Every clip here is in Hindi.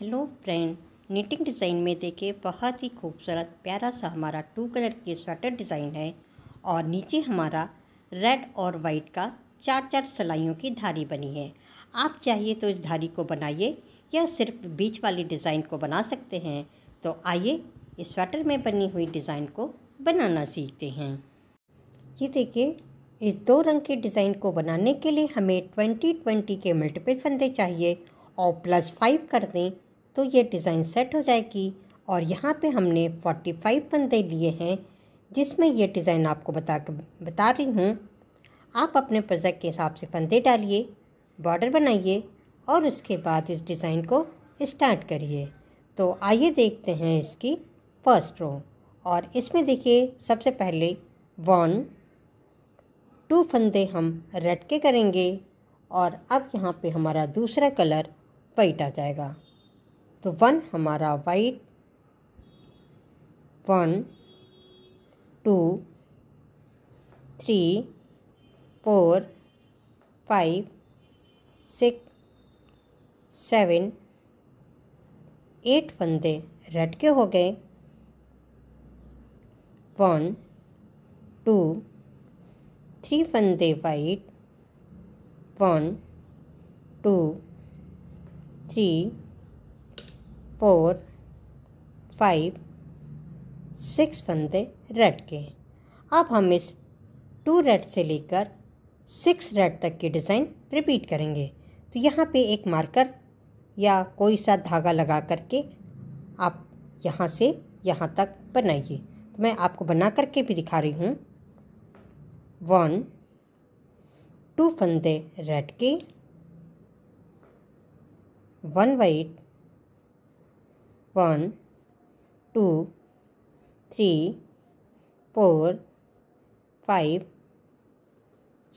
हेलो फ्रेंड नीटिंग डिज़ाइन में देखिए बहुत ही खूबसूरत प्यारा सा हमारा टू कलर के स्वेटर डिज़ाइन है और नीचे हमारा रेड और वाइट का चार चार सिलाइयों की धारी बनी है आप चाहिए तो इस धारी को बनाइए या सिर्फ बीच वाली डिज़ाइन को बना सकते हैं तो आइए इस स्वेटर में बनी हुई डिज़ाइन को बनाना सीखते हैं ये देखिए इस दो रंग के डिज़ाइन को बनाने के लिए हमें ट्वेंटी ट्वेंटी के मल्टीपल फंदे चाहिए और प्लस फाइव कर दें तो ये डिज़ाइन सेट हो जाएगी और यहाँ पे हमने 45 फंदे लिए हैं जिसमें ये डिज़ाइन आपको बता के बता रही हूँ आप अपने प्रोजेक्ट के हिसाब से फंदे डालिए बॉर्डर बनाइए और उसके बाद इस डिज़ाइन को स्टार्ट करिए तो आइए देखते हैं इसकी फर्स्ट रो और इसमें देखिए सबसे पहले वन टू फंदे हम रेड के करेंगे और अब यहाँ पे हमारा दूसरा कलर वाइट आ जाएगा तो वन हमारा white one two three four five six seven eight फंदे रेड के हो गए वन टू थ्री फंदे white one two three four five six फंदे रेड के अब हम इस टू रेड से लेकर सिक्स रेड तक की डिज़ाइन रिपीट करेंगे तो यहाँ पे एक मार्कर या कोई सा धागा लगा करके आप यहाँ से यहाँ तक बनाइए तो मैं आपको बना करके भी दिखा रही हूँ वन टू फंदे रेड के one white one two three four five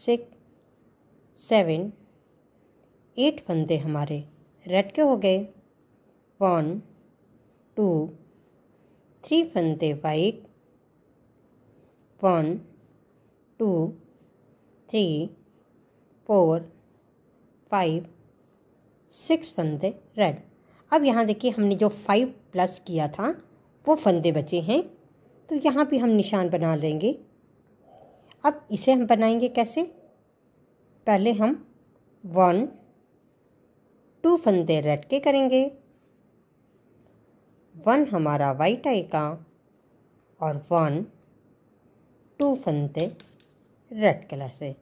six seven eight फंदे हमारे रेड के हो गए वन टू थ्री फंदे white one two three four five six फंदे रेड अब यहाँ देखिए हमने जो फाइव प्लस किया था वो फंदे बचे हैं तो यहाँ भी हम निशान बना लेंगे अब इसे हम बनाएंगे कैसे पहले हम वन टू फंदे रेड के करेंगे वन हमारा वाइट आएगा और वन टू फंदे रेड कलर से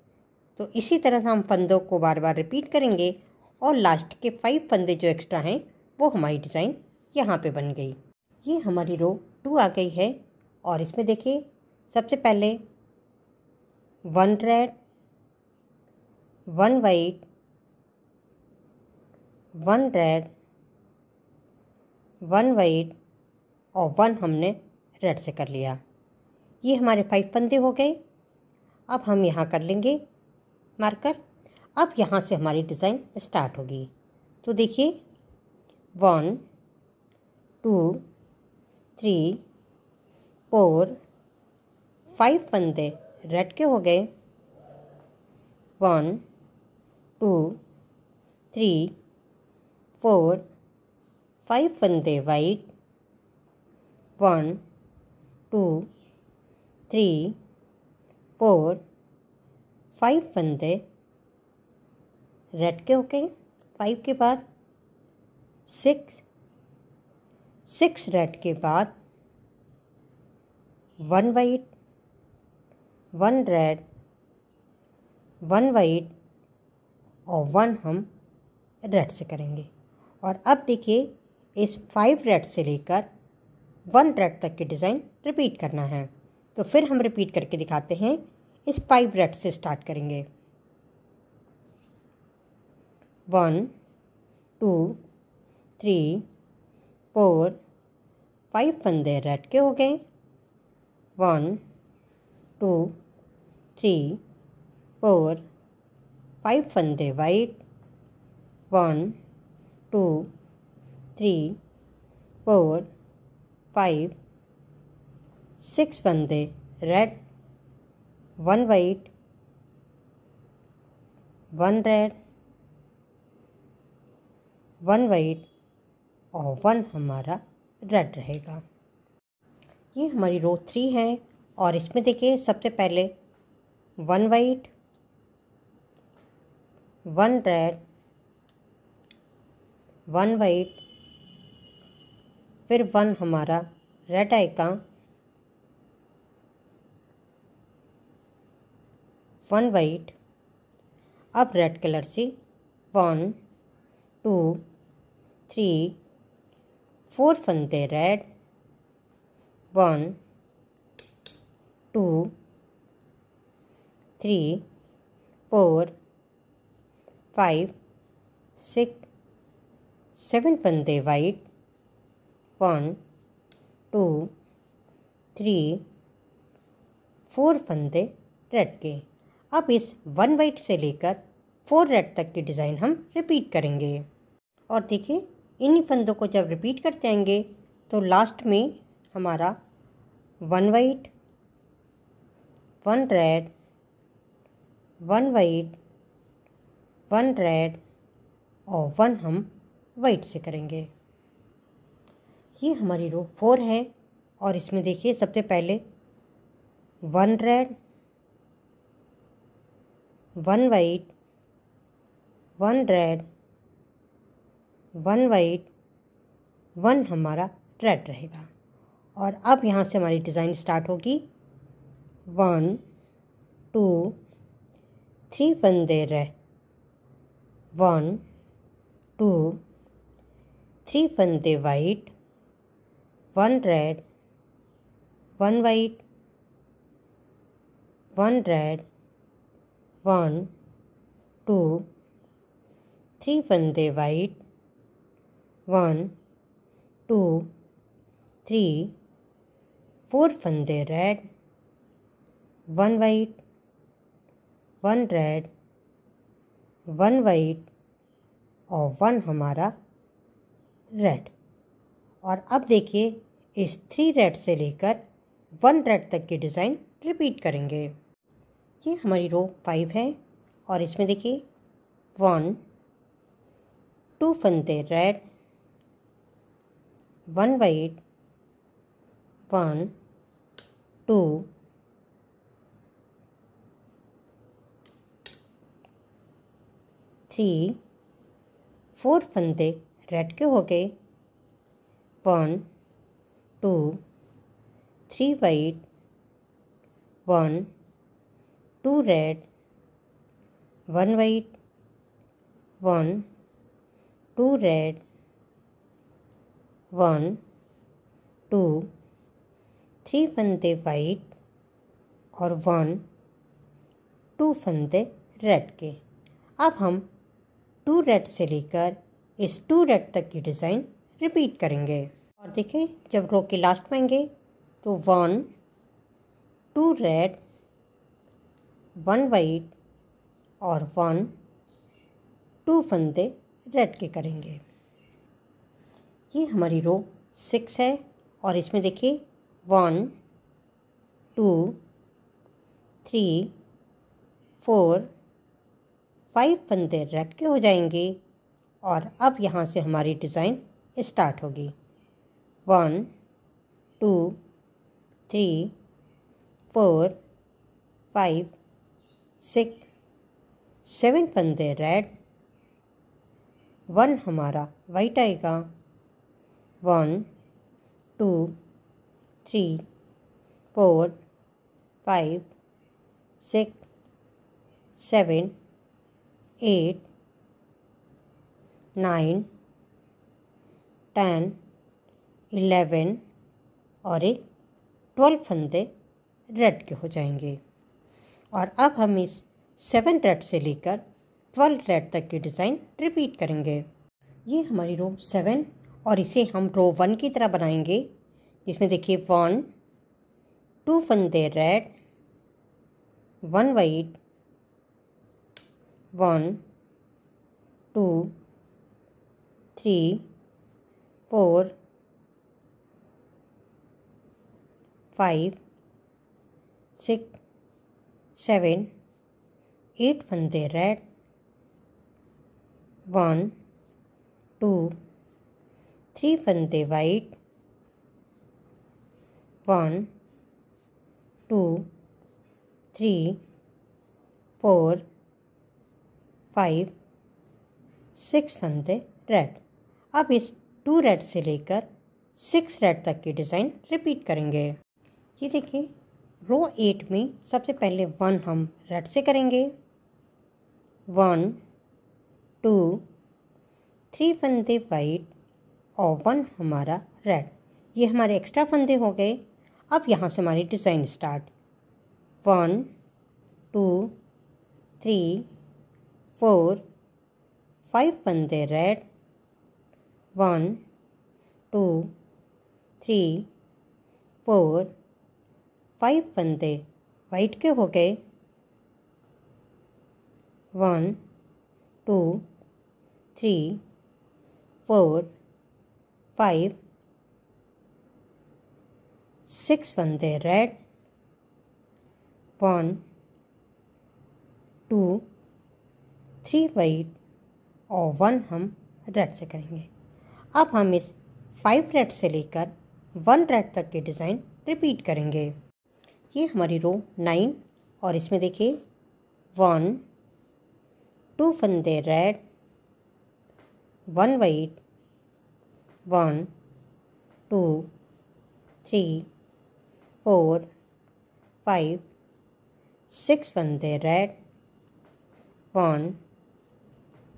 तो इसी तरह से हम फंदों को बार बार रिपीट करेंगे और लास्ट के फाइव फंदे जो एक्स्ट्रा हैं वो हमारी डिज़ाइन यहाँ पे बन गई ये हमारी रो टू आ गई है और इसमें देखिए सबसे पहले one red one white one red one white और वन हमने रेड से कर लिया ये हमारे फाइव फंदे हो गए अब हम यहाँ कर लेंगे मार्कर अब यहाँ से हमारी डिज़ाइन स्टार्ट होगी तो देखिए one two three four five फंदे रेड के हो गए one two three four five फंदे white one two three four five फंदे रेड के हो गए फाइव के बाद सिक्स सिक्स रेड के बाद one white one red one white और वन हम रेड से करेंगे और अब देखिए इस फाइव रेड से लेकर वन रेड तक की डिज़ाइन रिपीट करना है तो फिर हम रिपीट करके दिखाते हैं इस फाइव रेड से स्टार्ट करेंगे one two three four five फंदे रेड के हो गए one two three four five फंदे white one two three four five six फंदे red one white one red one white और वन हमारा रेड रहेगा ये हमारी रो थ्री है और इसमें देखिए सबसे पहले one white one red one white फिर वन हमारा रेड आएगा वन वाइट अब रेड कलर से वन टू थ्री फोर फंदे red one two three four five six seven फंदे white one two three four फंदे रेड के अब इस वन वाइट से लेकर फोर रेड तक की डिज़ाइन हम रिपीट करेंगे और देखिए इन फंदों को जब रिपीट करते आएंगे तो लास्ट में हमारा one white one red one white one red और वन हम वाइट से करेंगे ये हमारी रो फोर है और इसमें देखिए सबसे पहले one red one white one red one white one हमारा रेड रहेगा और अब यहाँ से हमारी डिज़ाइन स्टार्ट होगी वन टू थ्री फंदे रेड वन टू थ्री फंदे white one red one white one red one two three फंदे white one two three four फंदे red one white one red one white और वन हमारा रेड और अब देखिए इस थ्री रेड से लेकर वन रेड तक की डिज़ाइन रिपीट करेंगे ये हमारी रो फाइव है और इसमें देखिए वन टू फंदे red one by eight one two three four फंदे रेड के हो गए one two three white one two red one white one two red one two three फंदे वाइट और वन टू फंदे रेड के अब हम टू रेड से लेकर इस टू रेड तक की डिज़ाइन रिपीट करेंगे और देखें जब रो के लास्ट में आएंगे तो one two red one white और वन टू फंदे रेड के करेंगे ये हमारी रो सिक्स है और इसमें देखिए one two three four five फंदे रेड के हो जाएंगे और अब यहाँ से हमारी डिज़ाइन स्टार्ट होगी one two three four five six seven फंदे रेड वन हमारा वाइट आएगा one two three four five six seven eight nine ten eleven और एक ट्वेल्व फंदे रेड के हो जाएंगे और अब हम इस सेवन रेड से लेकर ट्वेल्व रेड तक की डिज़ाइन रिपीट करेंगे ये हमारी रो सेवन और इसे हम रो वन की तरह बनाएंगे जिसमें देखिए वन टू फंदे red one white one two three four five six seven eight फंदे red one two three fande white one two three four five six फंदे रेड अब इस टू रेड से लेकर सिक्स रेड तक की डिज़ाइन रिपीट करेंगे ये देखिए रो एट में सबसे पहले वन हम रेड से करेंगे वन टू थ्री फंदे वाइट और वन हमारा रेड ये हमारे एक्स्ट्रा फंदे हो गए अब यहाँ से हमारी design start one two three four five फंदे red one two three four five फंदे वाइट के हो गए one two three four five six वन दे red one two three white और वन हम रेड से करेंगे अब हम इस फाइव रेड से लेकर वन रेड तक के डिज़ाइन रिपीट करेंगे ये हमारी रो नाइन और इसमें देखिए वन टू फंदे red one white one two three four five six वन द red one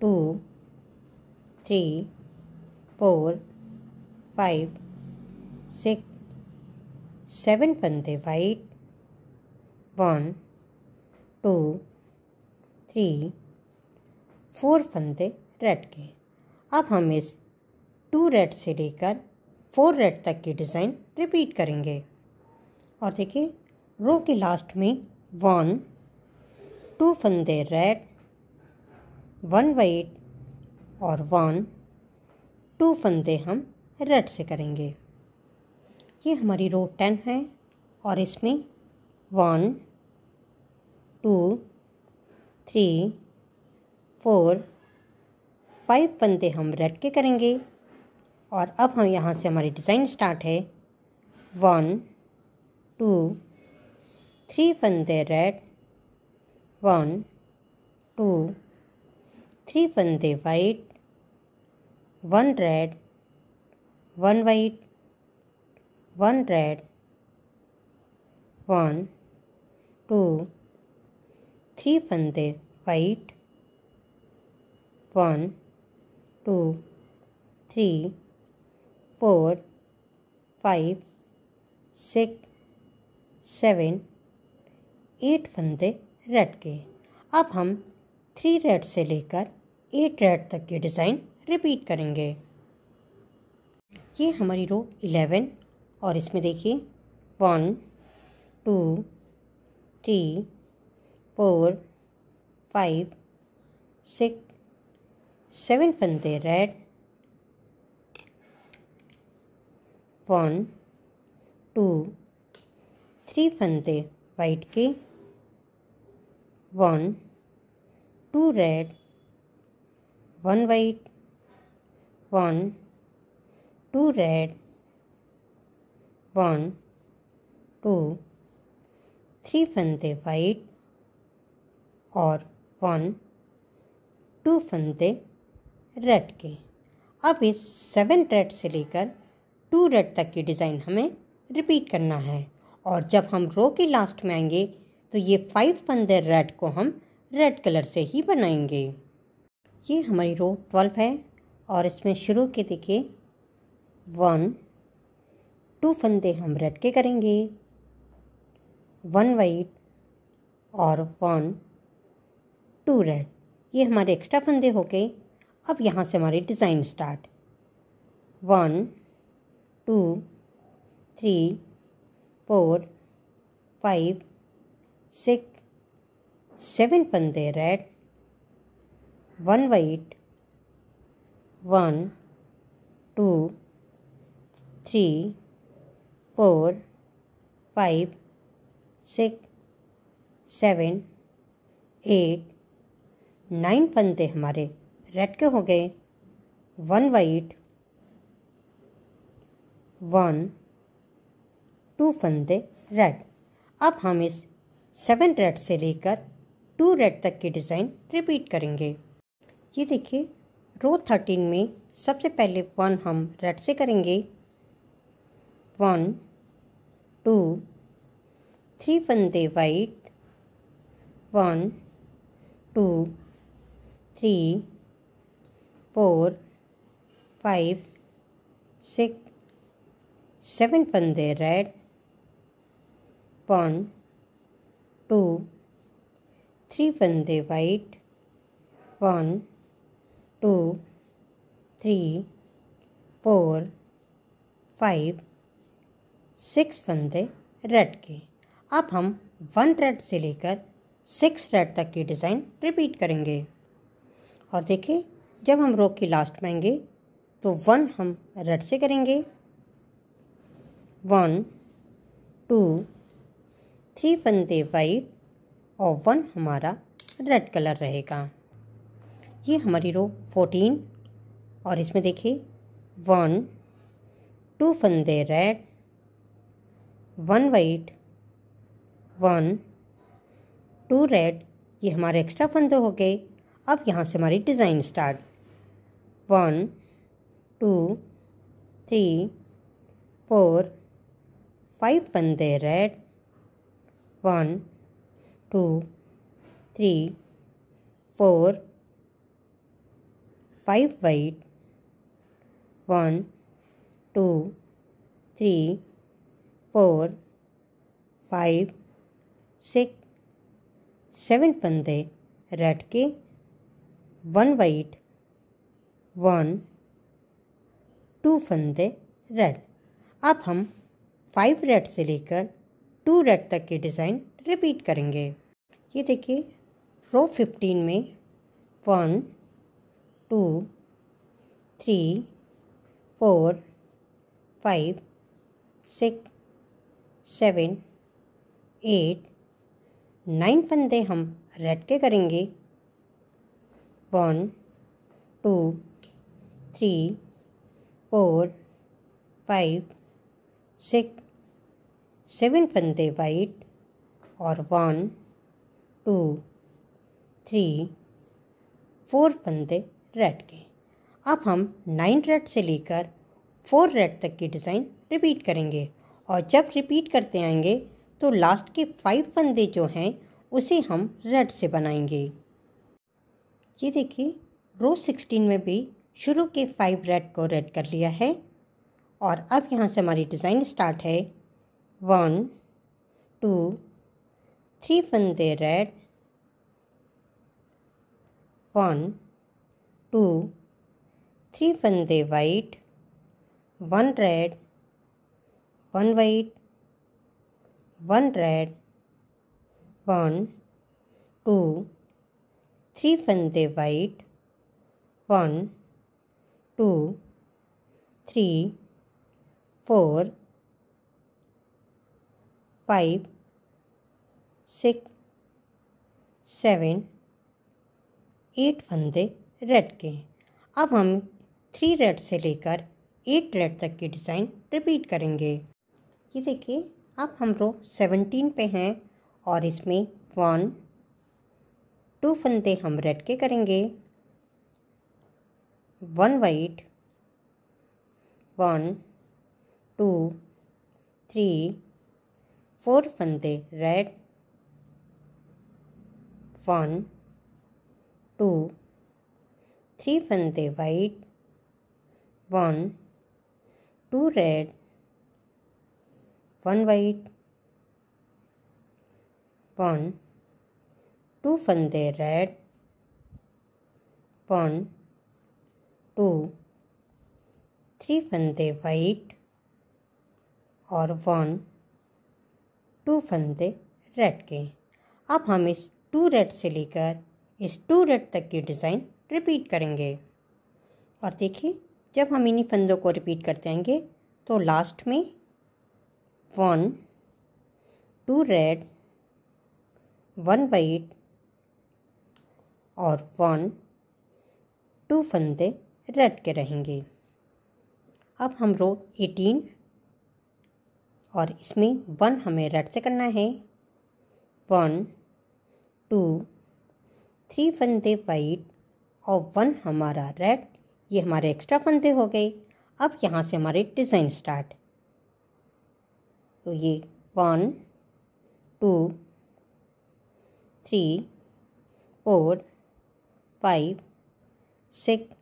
two three four five six seven वन द white one two three four फंदे रेड के अब हम इस टू रेड से लेकर फोर रेड तक की डिज़ाइन रिपीट करेंगे और देखिए रो के लास्ट में वन टू फंदे रेड वन वाइट और वन टू फंदे हम रेड से करेंगे ये हमारी रो टेन है और इसमें one two three four five फंदे हम रेड के करेंगे और अब हम यहाँ से हमारी डिज़ाइन स्टार्ट है वन टू थ्री फंदे रेड वन टू थ्री फंदे white one red one white one red one two three फंदे white one two three four five six seven eight फंदे रेड के अब हम थ्री रेड से लेकर एट रेड तक के डिज़ाइन रिपीट करेंगे ये हमारी रो इलेवन और इसमें देखिए one two three four five six seven फंदे रेड वन टू थ्री फंदे वाइट के one two red one white one two red one two three फंदे वाइट और वन टू फंदे रेड के अब इस सेवन रेड से लेकर टू रेड तक की डिज़ाइन हमें रिपीट करना है और जब हम रो के लास्ट में आएंगे तो ये फाइव फंदे रेड को हम रेड कलर से ही बनाएंगे ये हमारी रो ट्वेल्व है और इसमें शुरू के देखिए वन टू फंदे हम रेड के करेंगे वन वाइट और वन टू रेड ये हमारे एक्स्ट्रा फंदे हो गए अब यहाँ से हमारी design start one two three four five six seven पंदे red one white one two three four five six seven eight nine पंदे हमारे रेड के हो गए वन वाइट वन टू फंदे रेड अब हम इस सेवन रेड से लेकर टू रेड तक की डिज़ाइन रिपीट करेंगे ये देखिए रो थर्टीन में सबसे पहले वन हम रेड से करेंगे वन टू थ्री फंदे white one two three four five six seven पंदे रेड वन टू थ्री पंदे white one two three four five six फंदे रेड के अब हम वन रेड से लेकर सिक्स रेड तक की डिज़ाइन रिपीट करेंगे और देखिए जब हम रोक की लास्ट में आएंगे तो वन हम रेड से करेंगे वन टू थ्री फंदे वाइट और वन हमारा रेड कलर रहेगा ये हमारी रो फोर्टीन और इसमें देखिए वन टू फंदे red one white one two red ये हमारे एक्स्ट्रा फंदे हो गए अब यहाँ से हमारी design start one two three four five pande red one two three four five white one two three four five six seven पंदे रेड के वन वाइट वन टू फंदे रेड अब हम फाइव रेड से लेकर टू रेड तक के डिज़ाइन रिपीट करेंगे ये देखिए रो फिफ्टीन में one two three four five six seven eight nine फंदे हम रेड के करेंगे one two three four five six seven फंदे वाइट और वन टू थ्री फोर फंदे रेड के अब हम नाइन रेड से लेकर फोर रेड तक की डिज़ाइन रिपीट करेंगे और जब रिपीट करते आएंगे तो लास्ट के फाइव फंदे जो हैं उसे हम रेड से बनाएंगे ये देखिए रो सिक्सटीन में भी शुरू के फाइव रेड को रेड कर लिया है और अब यहाँ से हमारी डिज़ाइन स्टार्ट है One, two, three Fande red. One, two, three Fande white. One red, one white, one red. One, two, three Fande white. One, two, three, four. Five six seven eight फंदे रेड के अब हम थ्री रेड से लेकर एट रेड तक के डिज़ाइन रिपीट करेंगे ये देखिए अब हम रो सेवनटीन पे हैं और इसमें वन टू फंदे हम रेड के करेंगे one white one two three Four Fante Red One Two Three Fante White One Two Red One White One Two Fante Red One Two Three Fante White और वन टू फंदे रेड के अब हम इस टू रेड से लेकर इस टू रेड तक की डिज़ाइन रिपीट करेंगे और देखिए जब हम इन्हीं फंदों को रिपीट करते आएंगे तो लास्ट में one two red one white और वन टू फंदे रेड के रहेंगे अब हम रो एटीन और इसमें वन हमें रेड से करना है वन टू थ्री फंदे वाइट और वन हमारा रेड ये हमारे एक्स्ट्रा फंदे हो गए अब यहाँ से हमारे डिज़ाइन स्टार्ट तो ये one two three four five six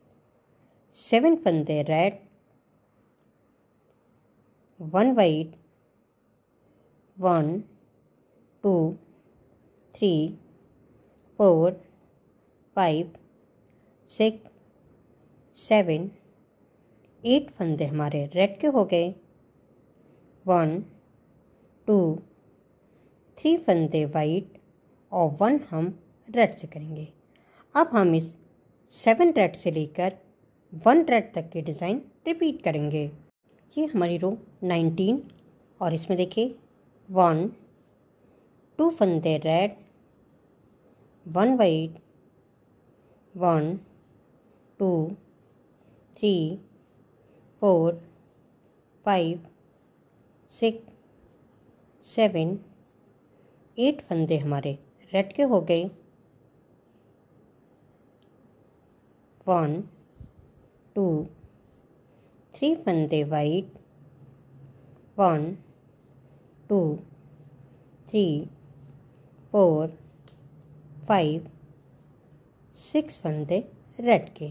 seven फंदे red one white one two three four five six seven eight फंदे हमारे रेड के हो गए वन टू थ्री फंदे वाइट और वन हम रेड से करेंगे अब हम इस सेवन रेड से लेकर वन रेड तक के डिज़ाइन रिपीट करेंगे ये हमारी रो नाइनटीन और इसमें देखिए वन टू फंदे red one white one two three four five six seven eight फंदे हमारे रेड के हो गए वन टू थ्री फंदे white one two three four five six फंदे रेड के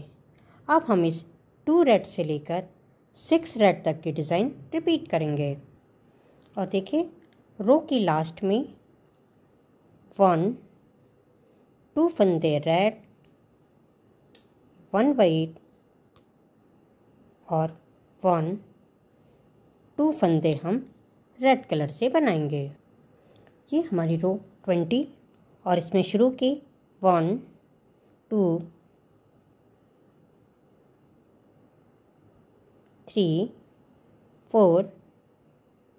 अब हम इस टू रेड से लेकर सिक्स रेड तक की डिज़ाइन रिपीट करेंगे और देखिए रो की लास्ट में वन टू फंदे रेड वन वाइट और वन टू फंदे हम रेड कलर से बनाएंगे ये हमारी रो ट्वेंटी और इसमें शुरू की one two three four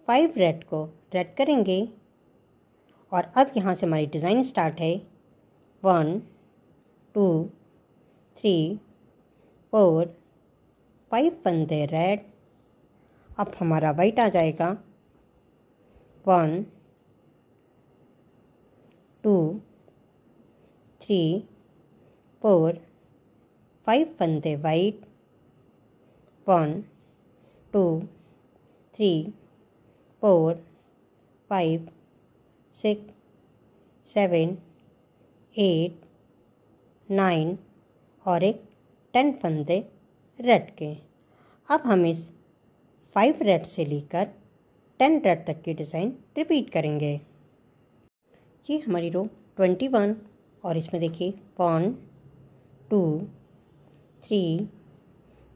five red को रेड करेंगे और अब यहाँ से हमारी डिज़ाइन स्टार्ट है one two three four five बंदे रेड अब हमारा वाइट आ जाएगा one two three four five फंदे white one two three four five six seven eight nine और एक टेन फंदे रेड के अब हम इस फाइव रेड से लेकर टेन रेड तक की डिज़ाइन रिपीट करेंगे ये हमारी रो ट्वेंटी वन और इसमें देखिए one two three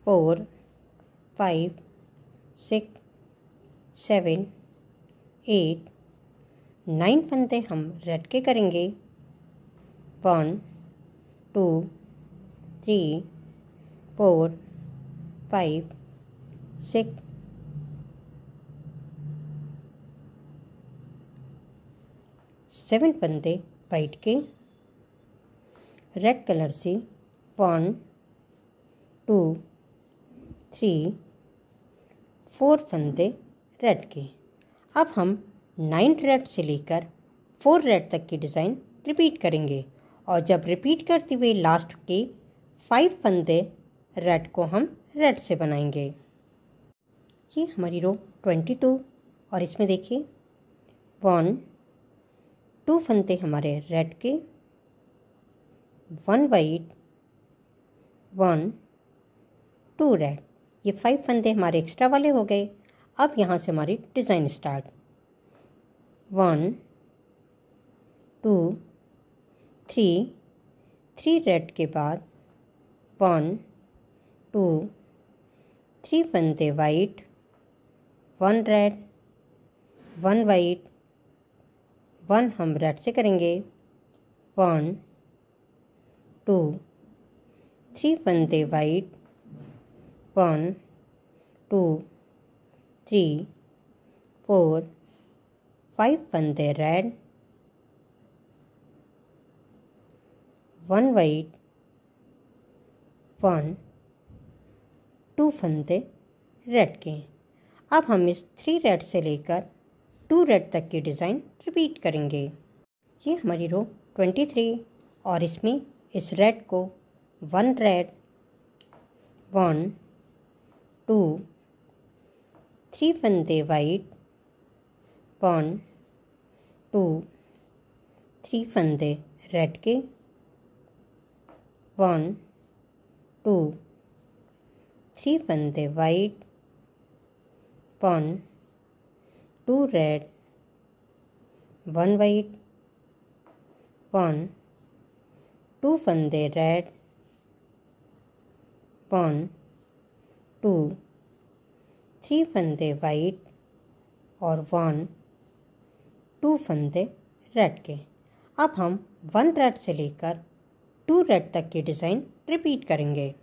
four five six seven eight nine फंदे हम रेड के करेंगे one two three four five six seven पंदे वाइट के रेड कलर से वन टू थ्री फोर फंदे रेड के अब हम नाइन रेड से लेकर फोर रेड तक की डिज़ाइन रिपीट करेंगे और जब रिपीट करते हुए लास्ट के फाइव फंदे रेड को हम रेड से बनाएंगे ये हमारी रो ट्वेंटी टू और इसमें देखिए वन टू फंदे हमारे रेड के one white one two red ये फाइव फंदे हमारे एक्स्ट्रा वाले हो गए अब यहाँ से हमारी design start one two three three red के बाद वन टू थ्री फंदे white one red one white one हम रेड से करेंगे वन टू थ्री वन दे white one two three four five one दे red one white one two फंदे रेड के अब हम इस थ्री रेड से लेकर टू रेड तक की डिज़ाइन रिपीट करेंगे ये हमारी रो ट्वेंटी थ्री और इसमें इस रेड को one red one two three one दे white one two three one दे रेड के वन टू थ्री वन दे white one two red one white one two फंदे रेड वन टू थ्री फंदे वाइट और वन टू फंदे रेड के अब हम वन रेड से लेकर टू रेड तक की डिज़ाइन रिपीट करेंगे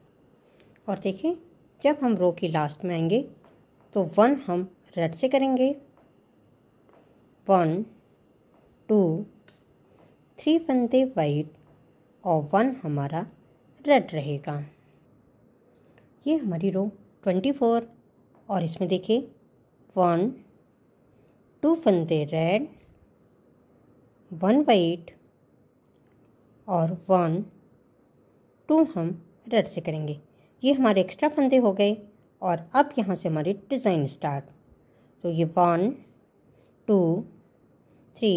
और देखिए जब हम रो की लास्ट में आएंगे तो वन हम रेड से करेंगे वन टू थ्री फंदे वाइट और वन हमारा रेड रहेगा ये हमारी रो ट्वेंटी फोर और इसमें देखिए वन टू फंदे रेड वन वाइट और वन टू हम रेड से करेंगे ये हमारे एक्स्ट्रा फंदे हो गए और अब यहाँ से हमारी डिज़ाइन स्टार्ट तो ये one two three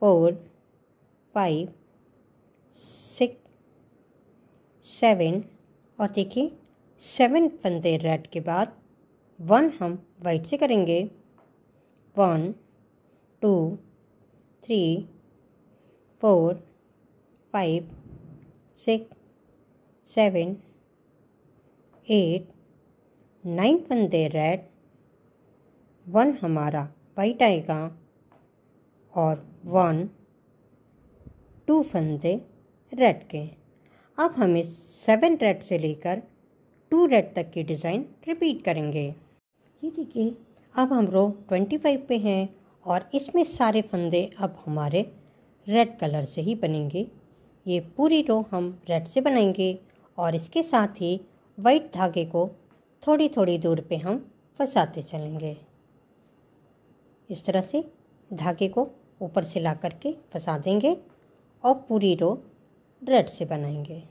four five six seven और देखिए सेवन फंदे रेड के बाद वन हम वाइट से करेंगे one two three four five six seven eight nine फंदे रेड वन हमारा वाइट आएगा और वन टू फंदे रेड के अब हम इस सेवन रेड से लेकर टू रेड तक की डिज़ाइन रिपीट करेंगे ये देखिए अब हम रो ट्वेंटी फाइव पे हैं और इसमें सारे फंदे अब हमारे रेड कलर से ही बनेंगे ये पूरी रो हम रेड से बनाएंगे और इसके साथ ही वाइट धागे को थोड़ी थोड़ी दूर पे हम फंसाते चलेंगे इस तरह से धागे को ऊपर से ला करके फंसा देंगे और पूरी रो रेड से बनाएंगे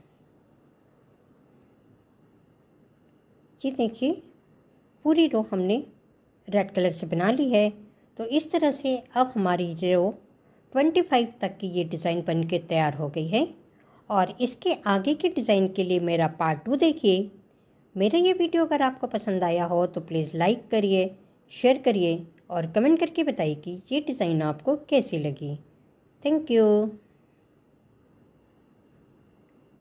ये देखिए पूरी रो हमने रेड कलर से बना ली है तो इस तरह से अब हमारी रो ट्वेंटी फाइव तक की ये डिज़ाइन बन के तैयार हो गई है और इसके आगे के डिज़ाइन के लिए मेरा पार्ट टू देखिए मेरा ये वीडियो अगर आपको पसंद आया हो तो प्लीज़ लाइक करिए शेयर करिए और कमेंट करके बताइए कि ये डिज़ाइन आपको कैसी लगी थैंक यू